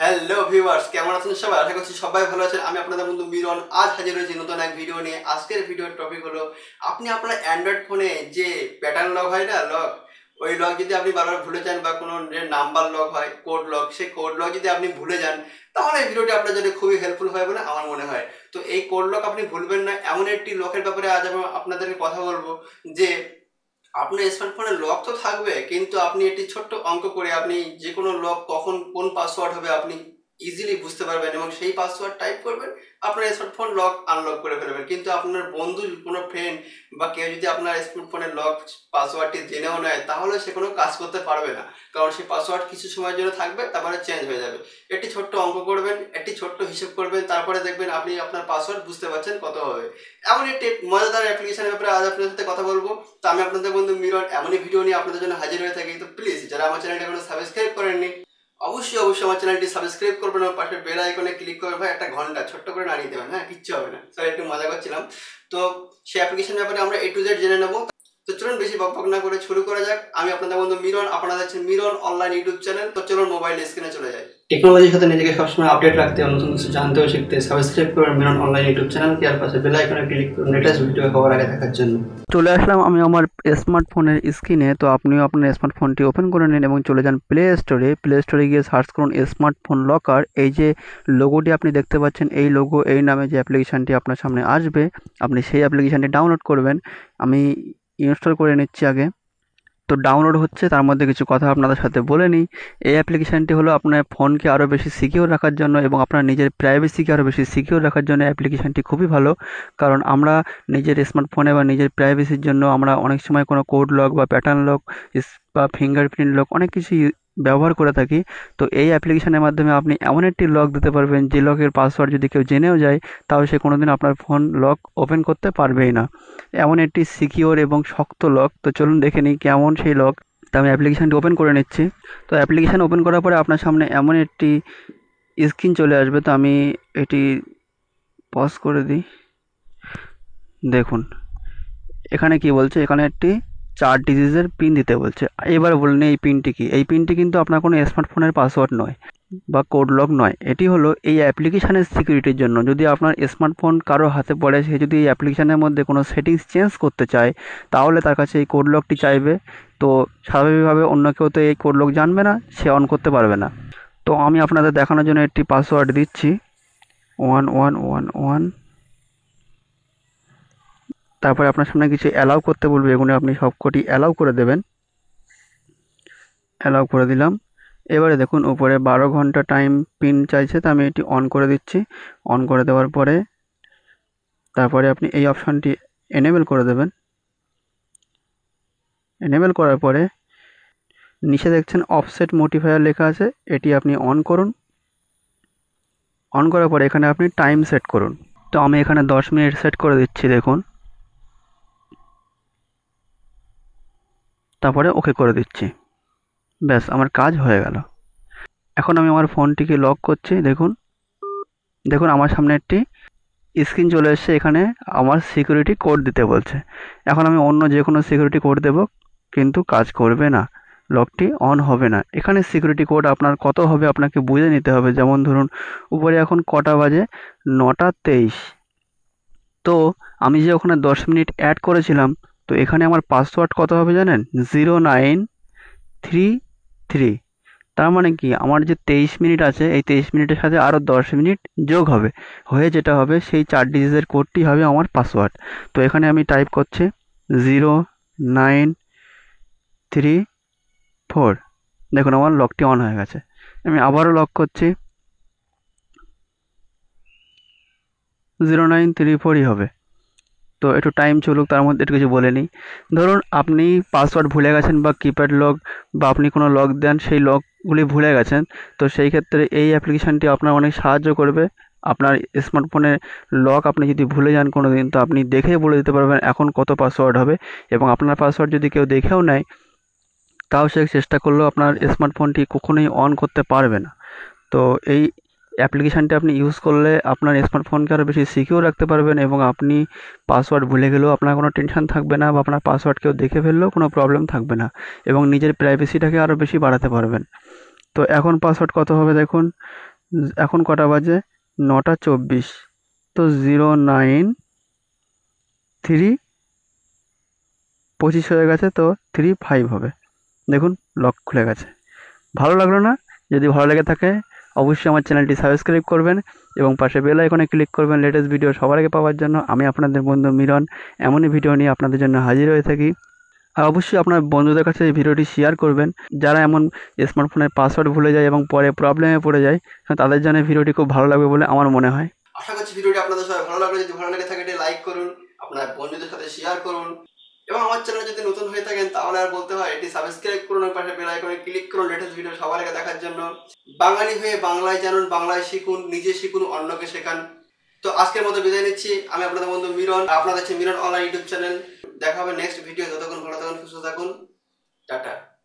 hello viewers কেমন আছেন সবাই আশা করছি সবাই ভালো আছেন আমি আপনাদের বন্ধু মিরন আজ হাজির হয়েছি নতুন এক ভিডিও নিয়ে আজকের ভিডিওর টপিক হলো আপনি আপনার অ্যান্ড্রয়েড ফোনে যে প্যাটার্ন লক হয় না লক ওই লক যদি আপনি বারবার ভুলে যান বা কোনো নাম্বার লক হয় কোড লক সেই কোড লক যদি আপনি ভুলে যান তাহলে এই ভিডিওটি আপনার জন্য খুবই হেল্পফুল হয় বলে আমার মনে হয় তো এই কোড লক আপনি ভুলবেন না এমন একটি লকের ব্যাপারে আজ আমি আপনাদেরকে কথা বলবো যে আপনার স্মার্টফোনে লক তো থাকবে কিন্তু আপনি একটি ছোট্ট অঙ্ক করে আপনি যে কোনো লক কখন কোন পাসওয়ার্ড হবে আপনি ইজিলি বুঝতে পারবেন এবং সেই পাসওয়ার্ড টাইপ করবেন আপনার স্মার্টফোন লক আনলক করে ফেলবেন কিন্তু আপনার বন্ধু কোনো ফ্রেন্ড বা কেউ যদি আপনার স্মার্টফোনের লক পাসওয়ার্ডটি জেনেও নেয় তাহলে সে কোনো কাজ করতে পারবে না কারণ সেই পাসওয়ার্ড কিছু সময়ের জন্য থাকবে তারপরে চেঞ্জ হয়ে যাবে একটি ছোট্ট অঙ্ক করবেন একটি ছোট্ট হিসেব করবেন তারপরে দেখবেন আপনি আপনার পাসওয়ার্ড বুঝতে পারছেন কত হবে এমন একটি মজাদার অ্যাপ্লিকেশনের ব্যাপারে আজ আপনাদের সাথে কথা বলবো তো আমি আপনাদের বন্ধু মিরন এমনই ভিডিও নিয়ে আপনাদের জন্য হাজির হয়ে থাকি তো প্লিজ যারা আমার চ্যানেলটা এখনো সাবস্ক্রাইব করেননি অবশ্যই অবশ্যই আমার চ্যানেলটি সাবস্ক্রাইব করবেন আমার পাশে বেল আইকনে ক্লিক করবেন ভাই একটা ঘন্টা ছোট্ট করে নাড়িয়ে দেবেন হ্যাঁ কিচ্ছু হবে না স্যার একটু মজা করছিলাম তো সেই অ্যাপ্লিকেশন ব্যাপারে আমরা এ টু জেড জেনে নেবো তো চলুন বেশি বকবক না করে শুরু করা যাক আমি আপনাদের বন্ধু মিরন আপনারা দেখছেন মিরন অনলাইন ইউটিউব চ্যানেল তো চলুন মোবাইল স্ক্রিনে চলে যাই টেকনোলজির সাথে নিজেকে সবসময় আপডেট রাখতে নতুন কিছু জানতে ও শিখতে সাবস্ক্রাইব করুন মিরন অনলাইন ইউটিউব চ্যানেল আর পাশে বেল আইকনে ক্লিক করুন লেটেস্ট ভিডিও খবর আগে দেখার জন্য চলে আসলাম আমি আমার স্মার্টফোনের স্ক্রিনে তো আপনিও আপনার স্মার্টফোনটি ওপেন করে নিন এবং চলে যান প্লে স্টোরে প্লে স্টোরে গিয়ে সার্চ করুন স্মার্টফোন লকার এই যে লোগোটি আপনি দেখতে পাচ্ছেন এই লোগো এই নামে যে অ্যাপ্লিকেশানটি আপনার সামনে আসবে আপনি সেই অ্যাপ্লিকেশানটি ডাউনলোড করবেন আমি ইনস্টল করে নিচ্ছি আগে তো ডাউনলোড হচ্ছে তার মধ্যে কিছু কথা আপনাদের সাথে বলে নিই এই অ্যাপ্লিকেশানটি হলো আপনার ফোনকে আরও বেশি সিকিওর রাখার জন্য এবং আপনার নিজের প্রাইভেসিকে আরও বেশি সিকিওর রাখার জন্য অ্যাপ্লিকেশানটি খুবই ভালো কারণ আমরা নিজের স্মার্টফোনে বা নিজের প্রাইভেসির জন্য আমরা অনেক সময় কোনো কোড লক বা প্যাটার্ন লক বা ফিঙ্গারপ্রিন্ট লক অনেক কিছু ব্যবহার করে থাকি তো এই অ্যাপ্লিকেশানের মাধ্যমে আপনি এমন একটি লক দিতে পারবেন যে লকের পাসওয়ার্ড যদি কেউ জেনেও যায় তাও সে কোনো দিন আপনার ফোন লক ওপেন করতে পারবেই না এমন একটি সিকিওর এবং শক্ত লক তো চলুন দেখে নিই কেমন সেই লক তা আমি অ্যাপ্লিকেশানটি ওপেন করে নিচ্ছি তো অ্যাপ্লিকেশান ওপেন করার পরে আপনার সামনে এমন একটি স্ক্রিন চলে আসবে তো আমি এটি পজ করে দিই দেখুন এখানে কি বলছে এখানে একটি চার ডিজিজের পিন দিতে বলছে এবার বললেন এই পিনটি কি এই পিনটি কিন্তু আপনার কোনো স্মার্টফোনের পাসওয়ার্ড নয় বা কোড লক নয় এটি হলো এই অ্যাপ্লিকেশানের সিকিউরিটির জন্য যদি আপনার স্মার্টফোন কারো হাতে পড়ে সে যদি এই অ্যাপ্লিকেশানের মধ্যে কোনো সেটিংস চেঞ্জ করতে চায় তাহলে তার কাছে এই কোড লকটি চাইবে তো স্বাভাবিকভাবে অন্য কেউ তো এই কোড লক জানবে না সে অন করতে পারবে না তো আমি আপনাদের দেখানোর জন্য একটি পাসওয়ার্ড দিচ্ছি ওয়ান ওয়ান ওয়ান ওয়ান তারপরে আপনার সামনে কিছু অ্যালাউ করতে বলবে এগুলো আপনি সবকটি অ্যালাউ করে দেবেন অ্যালাউ করে দিলাম এবারে দেখুন উপরে বারো ঘন্টা টাইম পিন চাইছে তো আমি এটি অন করে দিচ্ছি অন করে দেওয়ার পরে তারপরে আপনি এই অপশানটি এনেবেল করে দেবেন এনেবেল করার পরে নিচে দেখছেন অফসেট মোটিফায়ার লেখা আছে এটি আপনি অন করুন অন করার পরে এখানে আপনি টাইম সেট করুন তো আমি এখানে দশ মিনিট সেট করে দিচ্ছি দেখুন তারপরে ওকে করে দিচ্ছি ব্যাস আমার কাজ হয়ে গেল এখন আমি আমার ফোনটিকে লক করছি দেখুন দেখুন আমার সামনে একটি স্ক্রিন চলে এসছে এখানে আমার সিকিউরিটি কোড দিতে বলছে এখন আমি অন্য যে কোনো সিকিউরিটি কোড দেব কিন্তু কাজ করবে না লকটি অন হবে না এখানে সিকিউরিটি কোড আপনার কত হবে আপনাকে বুঝে নিতে হবে যেমন ধরুন উপরে এখন কটা বাজে নটা তেইশ তো আমি যে ওখানে দশ মিনিট অ্যাড করেছিলাম তো এখানে আমার পাসওয়ার্ড কত হবে জানেন জিরো নাইন থ্রি থ্রি তার মানে কি আমার যে তেইশ মিনিট আছে এই তেইশ মিনিটের সাথে আরও দশ মিনিট যোগ হবে হয়ে যেটা হবে সেই চার ডিজিটের কোডটি হবে আমার পাসওয়ার্ড তো এখানে আমি টাইপ করছি জিরো নাইন থ্রি ফোর দেখুন আমার লকটি অন হয়ে গেছে আমি আবারও লক করছি জিরো নাইন থ্রি ফোরই হবে তো একটু টাইম চলুক তার মধ্যে একটু কিছু বলে নিই ধরুন আপনি পাসওয়ার্ড ভুলে গেছেন বা কিপ্যাড লক বা আপনি কোনো লক দেন সেই লকগুলি ভুলে গেছেন তো সেই ক্ষেত্রে এই অ্যাপ্লিকেশানটি আপনার অনেক সাহায্য করবে আপনার স্মার্টফোনে লক আপনি যদি ভুলে যান কোনো দিন তো আপনি দেখেই বলে দিতে পারবেন এখন কত পাসওয়ার্ড হবে এবং আপনার পাসওয়ার্ড যদি কেউ দেখেও নেয় তাও সে চেষ্টা করলেও আপনার স্মার্টফোনটি কখনোই অন করতে পারবে না তো এই অ্যাপ্লিকেশানটি আপনি ইউজ করলে আপনার স্মার্টফোনকে আরও বেশি সিকিউর রাখতে পারবেন এবং আপনি পাসওয়ার্ড ভুলে গেলেও আপনার কোনো টেনশন থাকবে না বা আপনার পাসওয়ার্ড কেউ দেখে ফেললেও কোনো প্রবলেম থাকবে না এবং নিজের প্রাইভেসিটাকে আরও বেশি বাড়াতে পারবেন তো এখন পাসওয়ার্ড কত হবে দেখুন এখন কটা বাজে নটা চব্বিশ তো জিরো নাইন থ্রি পঁচিশ হয়ে গেছে তো থ্রি ফাইভ হবে দেখুন লক খুলে গেছে ভালো লাগলো না যদি ভালো লেগে থাকে অবশ্যই আমার চ্যানেলটি সাবস্ক্রাইব করবেন এবং পাশে বেল আইকনে ক্লিক করবেন লেটেস্ট ভিডিও সবার আগে পাওয়ার জন্য আমি আপনাদের বন্ধু মিলন এমনই ভিডিও নিয়ে আপনাদের জন্য হাজির হয়ে থাকি আর অবশ্যই আপনার বন্ধুদের কাছে এই ভিডিওটি শেয়ার করবেন যারা এমন স্মার্টফোনের পাসওয়ার্ড ভুলে যায় এবং পরে প্রবলেমে পড়ে যায় তাদের জন্য ভিডিওটি খুব ভালো লাগবে বলে আমার মনে হয় আশা করছি ভিডিওটি আপনাদের সবাই ভালো লাগবে যদি ভালো লাগে থাকে লাইক করুন আপনার বন্ধুদের সাথে শেয়ার করুন এবং আমার চ্যানেল যদি নতুন হয়ে থাকেন তাহলে আর বলতে হয় এটি সাবস্ক্রাইব করুন পাশে বেল করে ক্লিক করুন লেটেস্ট ভিডিও সবার আগে দেখার জন্য বাঙালি হয়ে বাংলায় জানুন বাংলায় শিখুন নিজে শিখুন অন্যকে শেখান তো আজকের মতো বিদায় নিচ্ছি আমি আপনাদের বন্ধু মিরন আপনাদের মিরন অনলাইন ইউটিউব চ্যানেল দেখা হবে নেক্সট ভিডিও যতক্ষণ ভালো থাকুন সুস্থ থাকুন টাটা